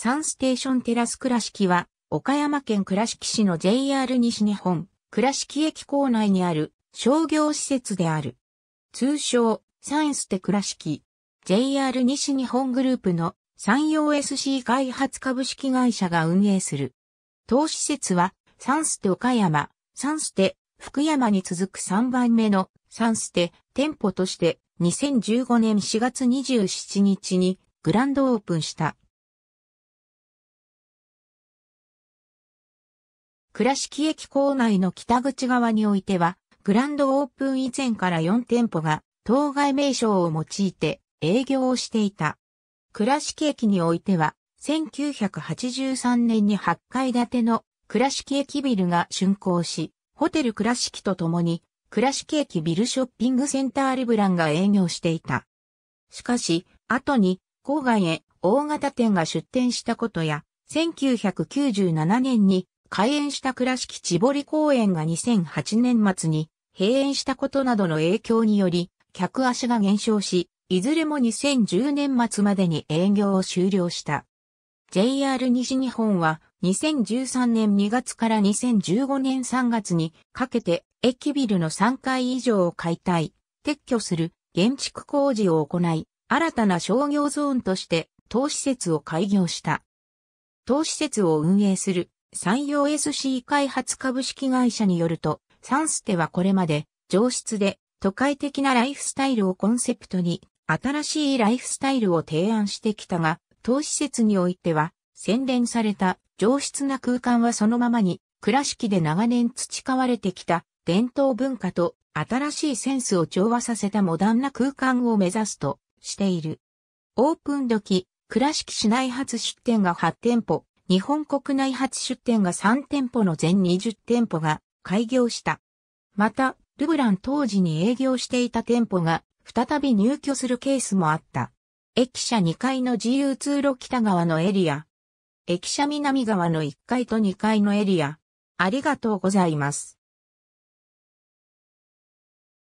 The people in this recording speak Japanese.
サンステーションテラス倉敷は、岡山県倉敷市の JR 西日本、倉敷駅構内にある商業施設である。通称、サンステ倉敷。JR 西日本グループの山陽 SC 開発株式会社が運営する。当施設は、サンステ岡山、サンステ福山に続く3番目のサンステ店舗として2015年4月27日にグランドオープンした。倉敷駅構内の北口側においては、グランドオープン以前から4店舗が、当該名称を用いて営業をしていた。倉敷駅においては、1983年に8階建ての倉敷駅ビルが竣工し、ホテル倉敷とともに、倉敷駅ビルショッピングセンターレブランが営業していた。しかし、後に郊外へ大型店が出店したことや、1997年に開園した倉敷千堀公園が2008年末に閉園したことなどの影響により、客足が減少し、いずれも2010年末までに営業を終了した。JR 西日本は2013年2月から2015年3月にかけて駅ビルの3階以上を解体、撤去する建築工事を行い、新たな商業ゾーンとして当施設を開業した。当施設を運営する山陽 SC 開発株式会社によると、サンステはこれまで上質で都会的なライフスタイルをコンセプトに新しいライフスタイルを提案してきたが、当施設においては洗練された上質な空間はそのままに倉敷で長年培われてきた伝統文化と新しいセンスを調和させたモダンな空間を目指すとしている。オープン時、倉敷市内初出店が8店舗、日本国内初出店が3店舗の全20店舗が開業した。また、ルブラン当時に営業していた店舗が再び入居するケースもあった。駅舎2階の自由通路北側のエリア。駅舎南側の1階と2階のエリア。ありがとうございます。